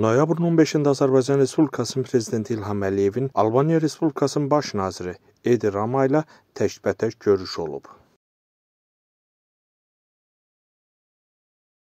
Noyabrın 15-də Azərbaycan Respublikasının prezidenti İlham Əliyevin Albaniya Respublikasının baş naziri Edi Rama ilə təkbətək görüş olub.